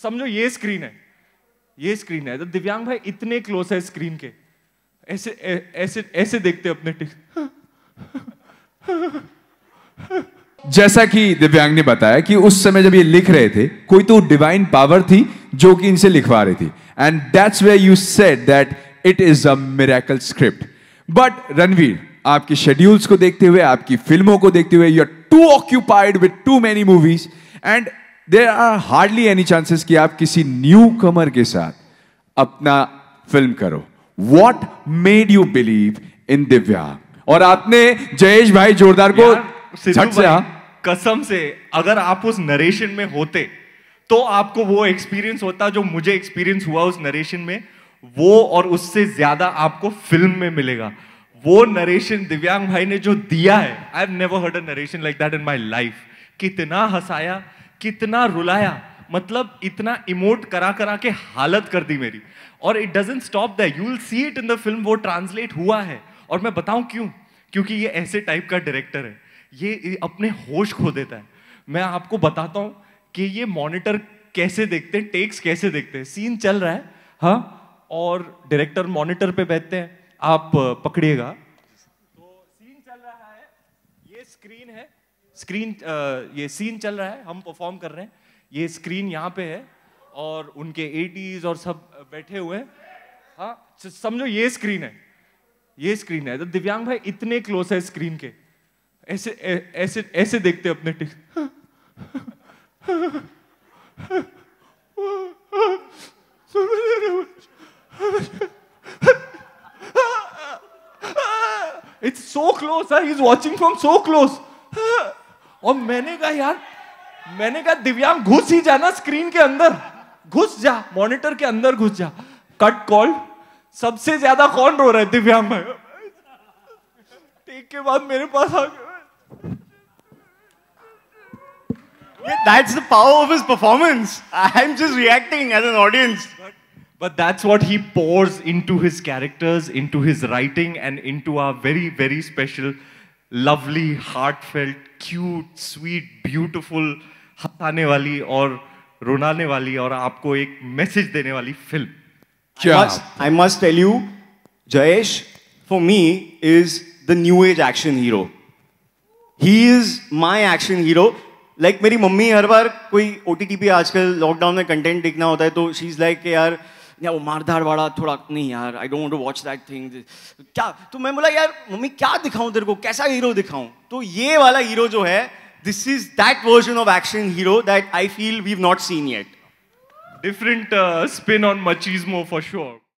समझो ये स्क्रीन है ये स्क्रीन है तो दिव्यांग भाई इतने क्लोज है स्क्रीन के ऐसे ऐसे ऐसे देखते अपने टिक जैसा कि दिव्यांग ने बताया कि उस समय जब ये लिख रहे थे कोई तो डिवाइन पावर थी जो कि इनसे लिखवा रही थी and that's way you said that it is a miracle script but Ranveer आपके शेड्यूल्स को देखते हुए आपकी फिल्मों को देखते हुए you are too occupied with too many movies and there are hardly any chances कि आप किसी न्यू कमर के साथ अपना फिल्म करो what made you believe in Divya और आपने जयेश भाई जोरदार को झट से हाँ। कसम से अगर आप उस नरेशन में होते तो आपको वो एक्सपीरियंस होता जो मुझे एक्सपीरियंस हुआ उस नरेशन में वो और उससे ज्यादा आपको फिल्म में मिलेगा वो नरेशन दिव्यांग भाई ने जो दिया है I have never heard a narration like that in my life कितना हंसाया कितना रुलाया मतलब इतना इमोट करा करा के हालत कर दी मेरी और it doesn't stop that you will see it in the film वो ट्रांसलेट हुआ है और मैं बताऊं क्यों क्योंकि ये ऐसे टाइप का डायरेक्टर है ये अपने होश खो देता है मैं आपको बताता हूं कि ये मॉनिटर कैसे देखते हैं टेक्स कैसे देखते हैं सीन चल रहा है हाँ और डायरेक्टर मॉनिटर पे बैठते हैं आप पकड़िएगा तो सीन चल रहा है ये स्क्रीन है स्क्रीन ये सीन चल रहा है हम परफॉर्म कर रहे हैं ये स्क्रीन यहाँ पे है और उनके एटीज और सब बैठे हुए हैं हाँ समझो ये स्क्रीन है ये स्क्रीन है तो दिव्यांग भाई इतने क्लोज है स्क्रीन के ऐसे ऐसे ऐसे देखते अपने टिक It's so close, sir. Is watching from so close और मैंने कहा यार मैंने कहा दिव्यांग घुस ही जाना स्क्रीन के अंदर घुस जा मॉनिटर के अंदर घुस जा कट कॉल सबसे ज्यादा कौन रो रहा है दिव्यांग भाई टेक के बाद मेरे पास आ गया Yeah, that's the power of his performance. I'm just reacting as an audience. But, but that's what he pours into his characters, into his writing, and into our very, very special lovely heart felt cute sweet beautiful हताने वाली और रुनाने वाली और आपको एक message देने वाली film I must tell you Jayesh for me is the new age action hero he is my action hero like मेरी मम्मी हर बार कोई ओ टी टी पे आजकल लॉकडाउन में कंटेंट देखना होता है तो शी इज लाइक के यार या वो मारधार वाला थोड़ा नहीं यार I don't watch that thing क्या तो मैं बोला यार मम्मी क्या दिखाऊं तेरे को कैसा हीरो दिखाऊं तो ये वाला हीरो जो है this is that version of action hero that I feel we not seen yet different spin on more for sure